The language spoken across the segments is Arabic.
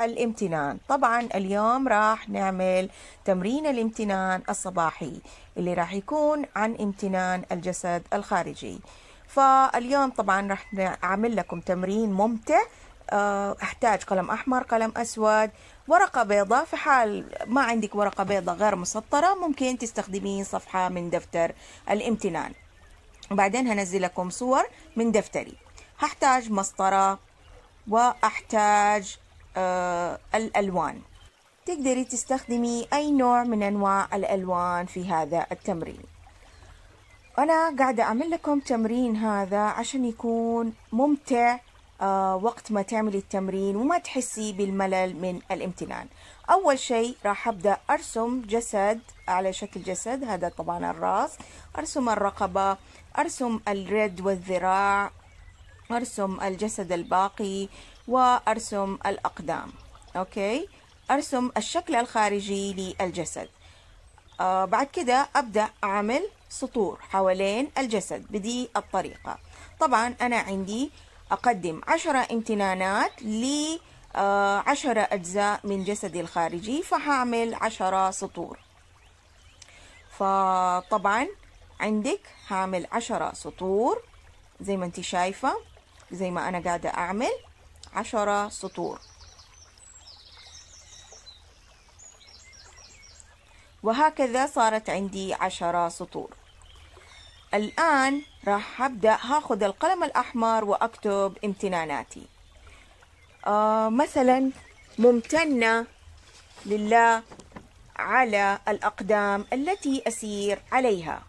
الامتنان طبعا اليوم راح نعمل تمرين الامتنان الصباحي اللي راح يكون عن امتنان الجسد الخارجي فاليوم طبعا راح نعمل لكم تمرين ممتع آه، احتاج قلم احمر قلم اسود ورقة بيضة في حال ما عندك ورقة بيضة غير مسطرة ممكن تستخدمين صفحة من دفتر الامتنان وبعدين هنزل لكم صور من دفتري هحتاج مسطرة وأحتاج آه، الألوان تقدري تستخدمي أي نوع من أنواع الألوان في هذا التمرين أنا قاعدة أعمل لكم تمرين هذا عشان يكون ممتع آه، وقت ما تعملي التمرين وما تحسي بالملل من الامتنان أول شيء راح أبدأ أرسم جسد على شكل جسد هذا طبعا الرأس أرسم الرقبة أرسم اليد والذراع ارسم الجسد الباقي وارسم الاقدام اوكي ارسم الشكل الخارجي للجسد آه بعد كده ابدا اعمل سطور حوالين الجسد بدي الطريقه طبعا انا عندي اقدم عشرة امتنانات ل آه عشرة اجزاء من جسدي الخارجي فهعمل عشرة سطور فطبعا عندك هعمل عشرة سطور زي ما انت شايفه زي ما أنا قاعدة أعمل عشرة سطور وهكذا صارت عندي عشرة سطور الآن راح أبدأ هاخد القلم الأحمر وأكتب امتناناتي آه مثلا ممتنة لله على الأقدام التي أسير عليها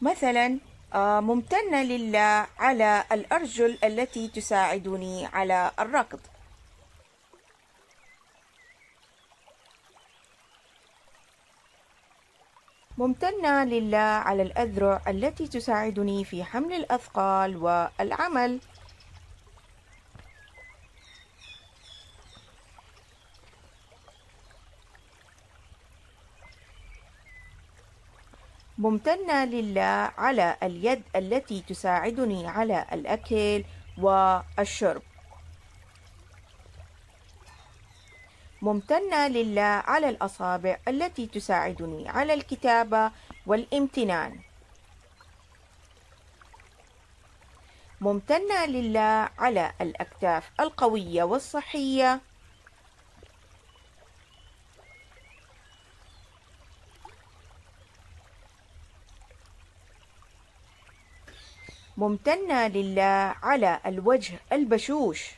مثلا آه، ممتنة لله على الأرجل التي تساعدني على الركض ممتنة لله على الأذرع التي تساعدني في حمل الأثقال والعمل ممتنة لله على اليد التي تساعدني على الأكل والشرب ممتنة لله على الأصابع التي تساعدني على الكتابة والامتنان ممتنة لله على الأكتاف القوية والصحية ممتنة لله على الوجه البشوش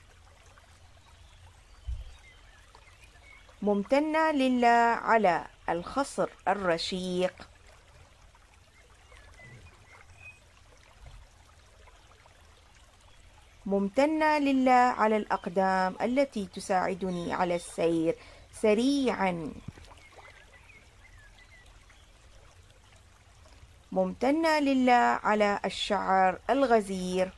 ممتنة لله على الخصر الرشيق ممتنة لله على الأقدام التي تساعدني على السير سريعاً ممتنة لله على الشعر الغزير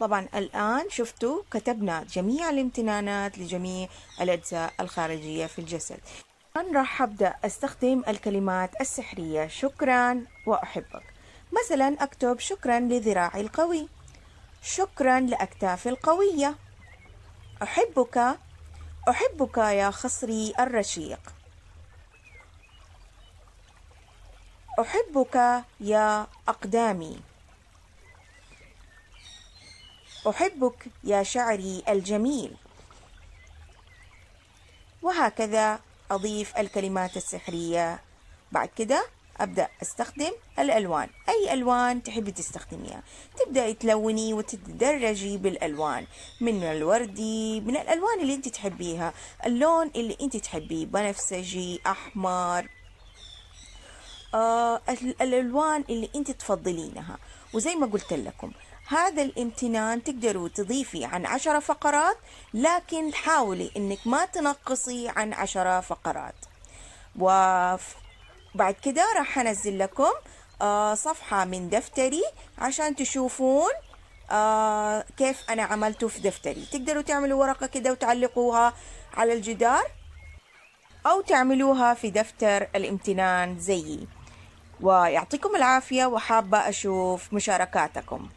طبعا الآن شفتوا كتبنا جميع الامتنانات لجميع الأجزاء الخارجية في الجسد الآن راح أبدأ أستخدم الكلمات السحرية شكرا وأحبك مثلا أكتب شكرا لذراعي القوي شكرا لأكتافي القوية أحبك أحبك يا خصري الرشيق أحبك يا أقدامي أحبك يا شعري الجميل وهكذا أضيف الكلمات السحرية بعد كده أبدأ أستخدم الألوان أي ألوان تحبي تستخدميها تبدأي تلوني وتتدرجي بالألوان من الوردي من الألوان اللي أنت تحبيها اللون اللي أنت تحبيه بنفسجي أحمر آه، الألوان اللي أنت تفضلينها وزي ما قلت لكم هذا الامتنان تقدروا تضيفي عن عشرة فقرات لكن حاولي أنك ما تنقصي عن عشرة فقرات وبعد كده راح أنزل لكم آه، صفحة من دفتري عشان تشوفون آه كيف أنا عملته في دفتري تقدروا تعملوا ورقة كده وتعلقوها على الجدار أو تعملوها في دفتر الامتنان زيي ويعطيكم العافية وحابة أشوف مشاركاتكم